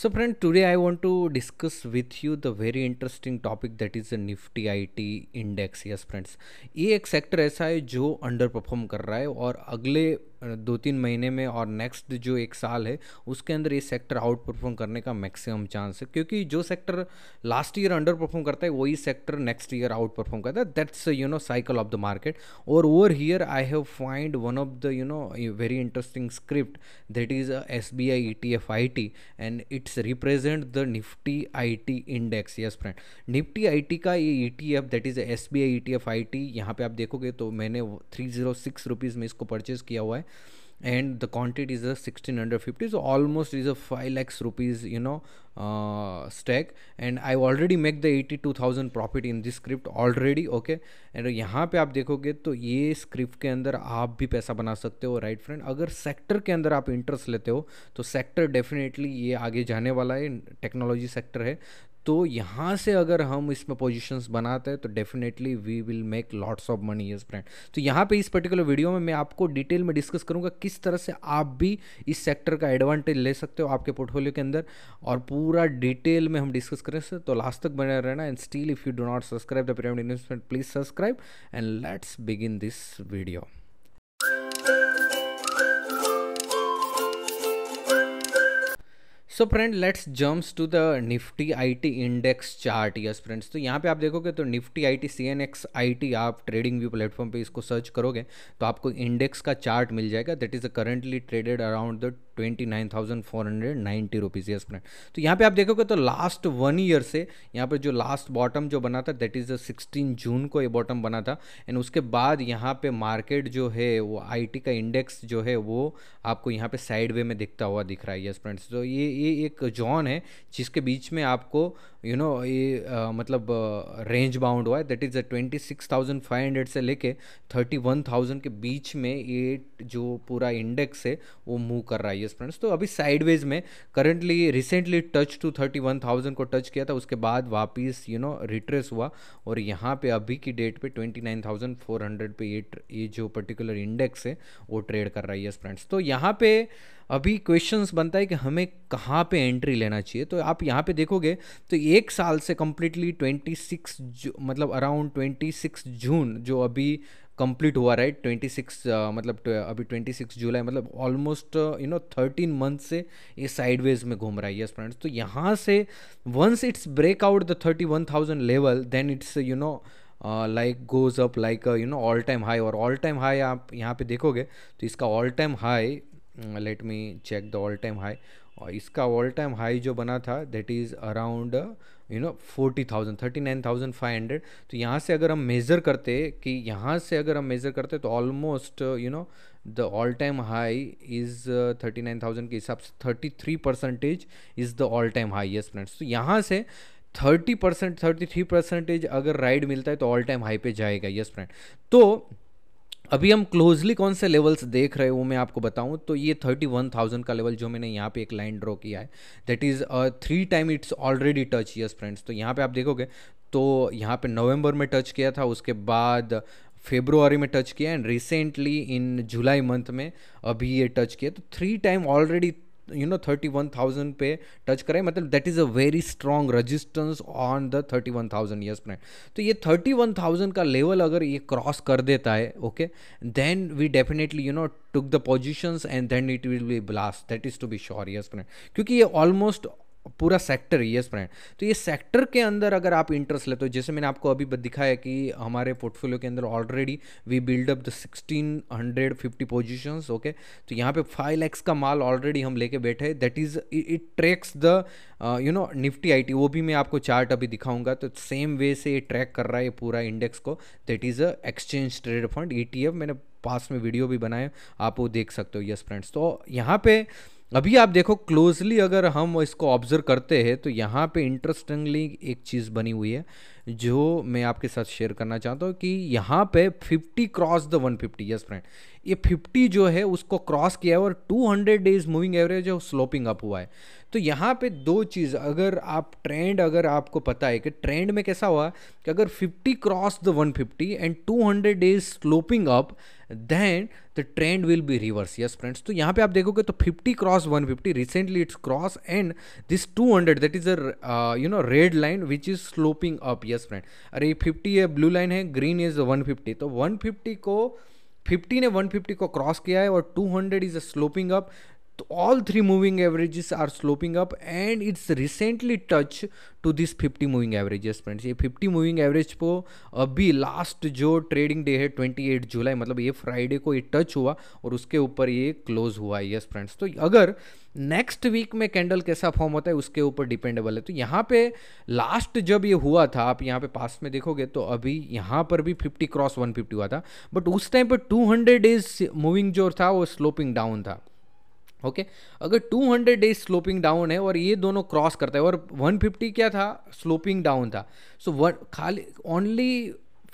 So friend, today I want to discuss with you the very interesting topic that is Nifty I T index yes friends ये एक sector ऐसा है जो under perform कर रहा है और अगले दो तीन महीने में और नेक्स्ट जो एक साल है उसके अंदर ये सेक्टर आउट परफॉर्म करने का मैक्सिमम चांस है क्योंकि जो sector last year underperform करता है वही sector next year outperform करता है that's you know cycle of the market और over here I have find one of the you know very interesting script that is S B I E T F I T and it's represent the Nifty I T index yes friend Nifty I T का ये E T F that is S B I E T F I T यहाँ पे आप देखोगे तो मैंने three zero six rupees में इसको परचेज़ किया हुआ है and the quantity is a 1650 so almost is a 5 lakhs rupees you know uh, stack and i already make the 82000 profit in this script already okay and यहाँ पे आप देखोगे तो ये स्क्रिप्ट के अंदर आप भी पैसा बना सकते हो राइट फ्रेंड अगर सेक्टर के अंदर आप इंटरेस्ट लेते हो तो सेक्टर डेफिनेटली ये आगे जाने वाला है टेक्नोलॉजी सेक्टर है तो यहाँ से अगर हम इसमें पोजीशंस बनाते हैं तो definitely we will make lots of money yes friend तो यहाँ पे इस पर्टिकुलर वीडियो में मैं आपको डिटेल में डिस्कस करूँगा किस तरह से आप भी इस सेक्टर का एडवांटेज ले सकते हो आपके पोर्टफोलियो के अंदर और पूरा डिटेल में हम डिस्कस करें तो लास्ट तक बने रहना and still if you do not subscribe the Pyramid Investment please subscribe and let's begin this video so friend let's jumps to the Nifty IT index chart yes friends तो यहाँ पे आप देखोगे तो निफ्टी आईटी सीएनएक्स आईटी आप TradingView platform पे इसको search करोगे तो आपको इंडेक्स का चार्ट मिल जाएगा that is currently traded around the twenty nine thousand four hundred ninety rupees yes friend तो यहाँ पे आप देखोगे तो लास्ट वन ईयर से यहाँ पे जो लास्ट बॉटम जो बना था दैट इज़ सिक्सटीन जून को ये बॉटम बना था एंड उसके बाद यहाँ पे मार्केट जो है वो आईटी का इंडेक्स जो है वो आपको यहाँ पे साइड वे में दिखता हुआ दिख रहा है यस फ्रेंड्स तो ये ये एक जॉन है जिसके बीच में आपको यू नो ये मतलब रेंज बाउंड हुआ है that is a twenty six thousand five hundred से लेके थर्टी वन थाउजेंड के बीच में ये जो पूरा इंडेक्स है वो मूव कर रहा है यस फ्रेंड्स तो अभी साइडवेज में currently recently touch to thirty one thousand को टच किया था उसके बाद वापस यू नो रिट्रेस हुआ और यहाँ पे अभी की डेट पे twenty nine thousand four hundred पे ये ये जो पर्टिकुलर इंडेक्स है वो ट्रेड कर रहा है यस फ्रेंड्स तो यहाँ पे अभी क्वेश्चंस बनता है कि हमें कहाँ पे एंट्री लेना चाहिए तो आप यहाँ पे देखोगे तो ये एक साल से कम्प्लीटली 26 मतलब अराउंड 26 जून जो अभी कंप्लीट हुआ राइट ट्वेंटी सिक्स मतलब अभी ट्वेंटी सिक्स जुलाई मतलब almost you know thirteen month से ये साइडवेज में घूम रहा है यस फ्रेंड्स तो यहाँ से once it's break out the thirty one thousand level then it's you know like goes up like you know all time high और ऑल टाइम हाई आप यहाँ पे देखोगे तो इसका all time high let me check the all time high और इसका all time high जो बना था that is around you know forty thousand thirty nine thousand five hundred तो यहाँ से अगर हम मेज़र करते कि यहाँ से अगर हम मेज़र करते तो almost you know the all time high is thirty nine thousand के हिसाब से thirty three percentage is the all time high yes friends तो यहाँ से thirty percent thirty three percentage अगर राइड मिलता है तो ऑल टाइम हाई पे जाएगा यस फ्रेंड तो अभी हम क्लोजली कौन से लेवल्स देख रहे हो मैं आपको बताऊं तो ये थर्टी वन थाउजेंड का लेवल जो मैंने यहाँ पे एक लाइन ड्रॉ किया है that is three time it's already touch yes friends तो यहाँ पे आप देखोगे तो यहाँ पे नवंबर में टच किया था उसके बाद फेब्रुवरी में टच किया and recently in July month में अभी ये टच किया तो three time already you know thirty one thousand पे टच करें मतलब that is a very strong resistance on the thirty one thousand years planet तो ये थर्टी वन थाउजेंड का लेवल अगर ये क्रॉस कर देता है okay then we definitely you know took the positions and then it will be blast that is to be sure years planet क्योंकि ये ऑलमोस्ट पूरा सेक्टर यस फ्रेंड तो ये सेक्टर के अंदर अगर आप इंटरेस्ट लेते हो जैसे मैंने आपको अभी दिखाया कि हमारे पोर्टफोलियो के अंदर already we build up the sixteen hundred fifty position okay तो यहाँ पे फाइव लैक्स का माल ऑलरेडी हम लेके बैठे that is it tracks the you know Nifty I वो भी मैं आपको चार्ट अभी दिखाऊंगा तो सेम वे से ये ट्रैक कर रहा है पूरा इंडेक्स को that is a exchange trade fund E मैंने पास में वीडियो भी बनाए आप वो देख सकते हो यस फ्रेंड्स तो यहाँ पे अभी आप देखो क्लोजली अगर हम इसको ऑब्जर्व करते हैं तो यहाँ पे इंटरेस्टिंगली एक चीज़ बनी हुई है जो मैं आपके साथ शेयर करना चाहता हूँ कि यहाँ पे 50 cross the 150 fifty yes friend ये 50 जो है उसको क्रॉस किया है और 200 डेज मूविंग एवरेज है स्लोपिंग अप हुआ है तो यहाँ पे दो चीज़ अगर आप ट्रेंड अगर आपको पता है कि ट्रेंड में कैसा हुआ कि अगर 50 cross the 150 and 200 days sloping up then the trend will be reverse yes friends तो यहाँ पे आप देखोगे तो 50 cross 150 recently it's cross and this 200 that is a you know red line which is sloping up yes friend अरे 50 ये blue line है green is 150 तो 150 को 50 ने 150 को क्रॉस किया है और 200 इज अ स्लोपिंग अप तो all three moving averages are sloping up and it's recently touch to this 50 moving averages friends ये 50 मूविंग एवरेज को अभी लास्ट जो ट्रेडिंग डे है 28 जुलाई मतलब ये फ्राइडे को ये टच हुआ और उसके ऊपर ये क्लोज हुआ यस फ्रेंड्स तो अगर नेक्स्ट वीक में कैंडल कैसा फॉर्म होता है उसके ऊपर डिपेंडेबल है तो यहाँ पे लास्ट जब ये हुआ था आप यहाँ पे पास में देखोगे तो अभी यहाँ पर भी फिफ्टी क्रॉस फिफ्टी हुआ था बट उस टाइम पर हंड्रेड डेज मूविंग जो था वो स्लोपिंग डाउन था ओके okay? अगर 200 डेज स्लोपिंग डाउन है और ये दोनों क्रॉस करता है और 150 क्या था स्लोपिंग डाउन था सो so, खाली only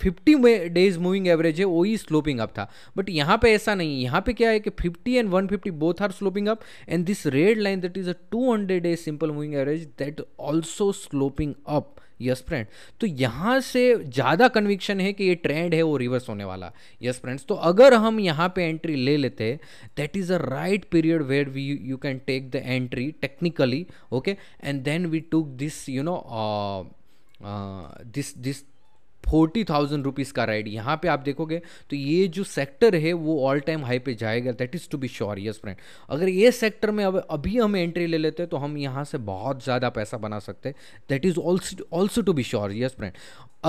fifty days moving average है वो ही स्लोपिंग अप था बट यहाँ पे ऐसा नहीं यहाँ पे क्या है कि fifty and one fifty both are sloping up and this red line that is a two hundred days simple moving average that also sloping up yes friend तो यहाँ से ज़्यादा कन्विक्शन है कि ये ट्रेंड है वो रिवर्स होने वाला यस फ्रेंड्स तो अगर हम यहाँ पे एंट्री ले लेते that is a right period where we you can take the entry technically okay and then we took this you know this this forty thousand rupees का राइड यहाँ पे आप देखोगे तो ये जो सेक्टर है वो ऑल टाइम हाई पे जाएगा that is to be sure yes friend अगर ये सेक्टर में अब अभी हम एंट्री ले लेते हैं तो हम यहाँ से बहुत ज़्यादा पैसा बना सकते हैं that is also to be sure yes friend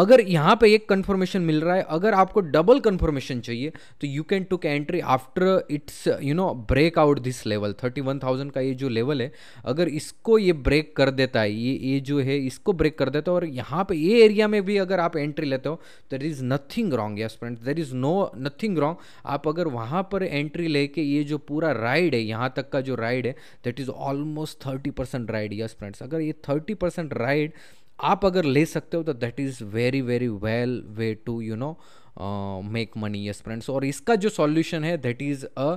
अगर यहाँ पे एक कन्फर्मेशन मिल रहा है अगर आपको डबल कन्फर्मेशन चाहिए तो you can took entry after it's you know break out this level thirty one thousand का ये जो लेवल है अगर इसको ये ब्रेक कर देता है ये ये जो है इसको ब्रेक कर देता है और यहाँ पे ये एरिया में भी अगर आप एंट्री भी लेते हो there is nothing wrong yes friend there is no nothing wrong आप अगर वहां पर एंट्री लेके ये जो पूरा राइड है यहां तक का जो राइड है that is almost thirty percent ride yes friends अगर ये थर्टी परसेंट राइड आप अगर ले सकते हो तो that is very very well way to you know make money yes friends और इसका जो सॉल्यूशन है that is a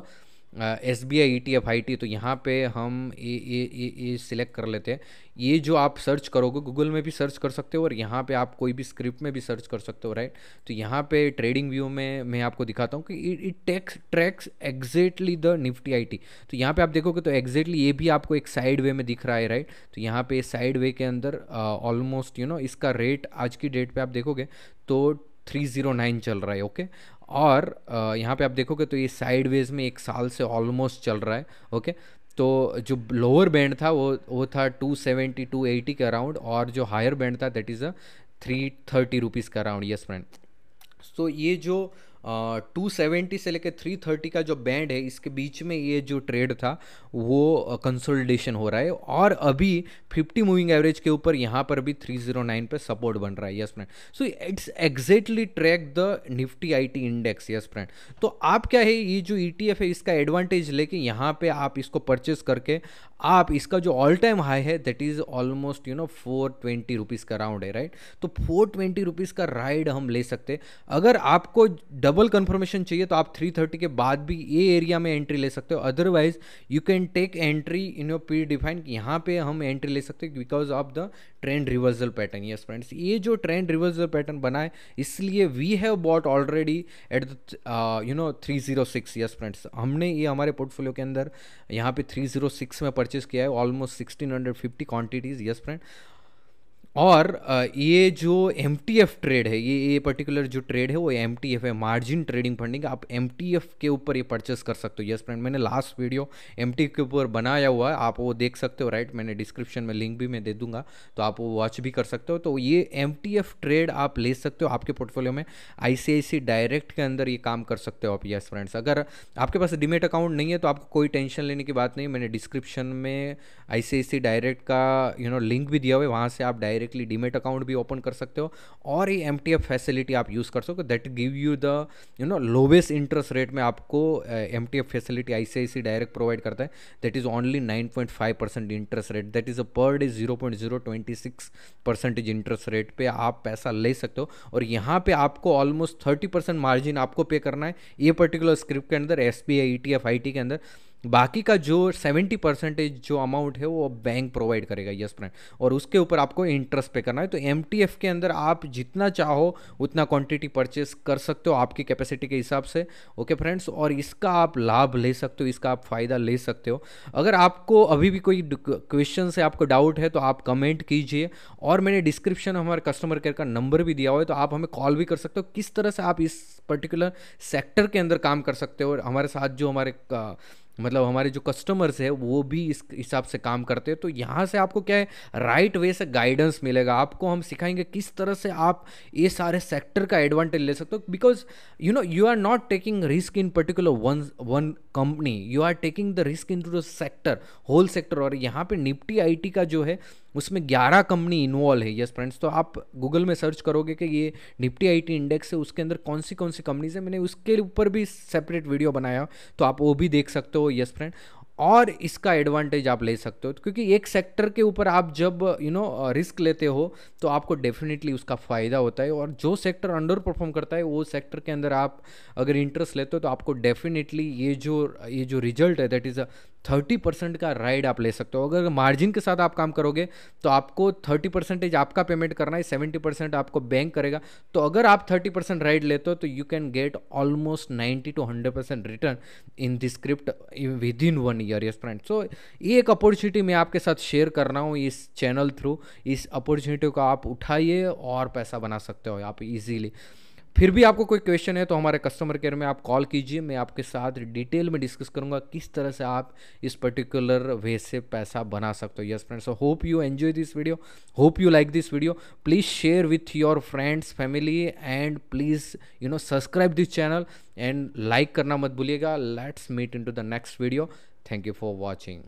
S B I E T F I T तो यहाँ पे हम ये ये ये ये सिलेक्ट कर लेते हैं ये जो आप सर्च करोगे गूगल में भी सर्च कर सकते हो और यहाँ पे आप कोई भी स्क्रिप्ट में भी सर्च कर सकते हो राइट तो यहाँ पे ट्रेडिंग व्यू में मैं आपको दिखाता हूँ कि it takes tracks exactly the Nifty I T तो यहाँ पे आप देखोगे तो एग्जैक्टली ये भी आपको एक साइड वे में दिख रहा है राइट तो यहाँ पे साइड वे के अंदर ऑलमोस्ट यू नो इसका रेट आज की डेट पर आप देखोगे तो 309 चल रहा है ओके और यहाँ पे आप देखोगे तो ये साइड वेज में एक साल से ऑलमोस्ट चल रहा है ओके तो जो लोअर बैंड था वो वो था 270 280 के अराउंड और जो हायर बैंड था that is a three thirty rupees का अराउंड यस फ्रेंड तो ये जो टू सेवेंटी से लेकर थ्री थर्टी का जो बैंड है इसके बीच में ये जो ट्रेड था वो कंसोलिडेशन हो रहा है और अभी फिफ्टी मूविंग एवरेज के ऊपर यहाँ पर भी थ्री जीरो नाइन पर सपोर्ट बन रहा है yes friend so it's exactly track the Nifty I T index yes friend तो आप क्या है ये जो ई टी एफ है इसका एडवांटेज लेके यहाँ पर आप इसको परचेस करके आप इसका जो ऑल टाइम हाई है that is almost you know four twenty rupees का राउंड है राइट तो फोर ट्वेंटी रुपीज़ का राइड हम ले सकते अगर आपको डबल कंफर्मेशन चाहिए तो आप 3.30 के बाद भी ये एरिया में एंट्री ले सकते हो otherwise you can take entry in your P define यहाँ पे हम एंट्री ले सकते हैं because of the trend reversal pattern yes friends ये जो ट्रेंड रिवर्सल पैटर्न बना है इसलिए we have bought already at the you know three zero six yes friends हमने ये हमारे पोर्टफोलियो के अंदर यहाँ पे थ्री जीरो सिक्स में परचेस किया है almost sixteen hundred fifty quantities yes friend और ये जो एम ट्रेड है ये ये पर्टिकुलर जो ट्रेड है वो एम है मार्जिन ट्रेडिंग फंडिंग आप एम के ऊपर ये परचेस कर सकते हो यस फ्रेंड मैंने लास्ट वीडियो एम के ऊपर बनाया हुआ है आप वो देख सकते हो राइट मैंने डिस्क्रिप्शन में लिंक भी मैं दे दूंगा तो आप वो वॉच भी कर सकते हो तो ये एम ट्रेड आप ले सकते हो आपके पोर्टफोलियो में आई डायरेक्ट के अंदर ये काम कर सकते हो आप यस फ्रेंड्स अगर आपके पास डिमेट अकाउंट नहीं है तो आपको कोई टेंशन लेने की बात नहीं मैंने डिस्क्रिप्शन में आई डायरेक्ट का यू नो लिंक भी दिया हुआ है वहाँ से आप डायरेक्ट डायरेक्टली डीमेट अकाउंट भी ओपन कर सकते हो और ये एम फैसिलिटी आप यूज़ कर सकते हो that give you the you know lowest interest rate में आपको M T F facility I C I C डायरेक्ट प्रोवाइड करता है that is only nine point five percent interest rate that is a per day zero point zero twenty six percentage interest rate पर आप पैसा ले सकते हो और यहाँ पर आपको ऑलमोस्ट थर्टी परसेंट मार्जिन आपको पे करना है ये पर्टिकुलर स्क्रिप्ट के अंदर S B I E T F I T के अंदर बाकी का जो सेवेंटी परसेंटेज जो अमाउंट है वो बैंक प्रोवाइड करेगा यस फ्रेंड और उसके ऊपर आपको इंटरेस्ट पे करना है तो एम के अंदर आप जितना चाहो उतना क्वांटिटी परचेस कर सकते हो आपकी कैपेसिटी के हिसाब से ओके फ्रेंड्स और इसका आप लाभ ले सकते हो इसका आप फ़ायदा ले सकते हो अगर आपको अभी भी कोई क्वेश्चन है आपको डाउट है तो आप कमेंट कीजिए और मैंने डिस्क्रिप्शन में हमारे कस्टमर केयर का नंबर भी दिया हुआ है तो आप हमें कॉल भी कर सकते हो किस तरह से आप इस पर्टिकुलर सेक्टर के अंदर काम कर सकते हो और हमारे साथ जो हमारे मतलब हमारे जो कस्टमर्स है वो भी इस हिसाब से काम करते हैं तो यहाँ से आपको क्या है राइट वे से गाइडेंस मिलेगा आपको हम सिखाएंगे किस तरह से आप ये सारे सेक्टर का एडवांटेज ले सकते हो because you know you are not taking risk in particular one one company you are taking the risk in to the sector whole sector और यहाँ पे निफ्टी आईटी का जो है उसमें ग्यारह कंपनी इन्वॉल्व है यस फ्रेंड्स तो आप गूगल में सर्च करोगे कि ये निफ्टी आईटी इंडेक्स है उसके अंदर कौन सी कौन सी कंपनीज है मैंने उसके ऊपर भी सेपरेट वीडियो बनाया तो आप वो भी देख सकते हो यस फ्रेंड और इसका एडवांटेज आप ले सकते हो क्योंकि एक सेक्टर के ऊपर आप जब यू नो रिस्क लेते हो तो आपको डेफिनेटली उसका फ़ायदा होता है और जो सेक्टर अंडर परफॉर्म करता है वो सेक्टर के अंदर आप अगर इंटरेस्ट लेते हो तो आपको डेफिनेटली ये जो ये जो रिजल्ट है that is a thirty percent का राइड आप ले सकते हो अगर मार्जिन के साथ आप काम करोगे तो आपको थर्टी परसेंटेज आपका पेमेंट करना है सेवेंटी परसेंट आपको बैंक करेगा तो अगर आप थर्टी परसेंट राइड लेते हो तो you can get almost ninety two hundred percent return in this script within one year yes friend so ये एक अपॉर्चुनिटी मैं आपके साथ शेयर कर रहा हूँ इस चैनल थ्रू इस अपॉर्चुनिटी को आप उठाइए और पैसा बना सकते हो आप ईजीली फिर भी आपको कोई क्वेश्चन है तो हमारे कस्टमर केयर में आप कॉल कीजिए मैं आपके साथ डिटेल में डिस्कस करूंगा किस तरह से आप इस पर्टिकुलर वे से पैसा बना सकते हो yes friends hope you enjoy this video hope you like this video please share with your friends family and please you know subscribe this channel and like करना मत भूलिएगा let's meet in to the next video thank you for watching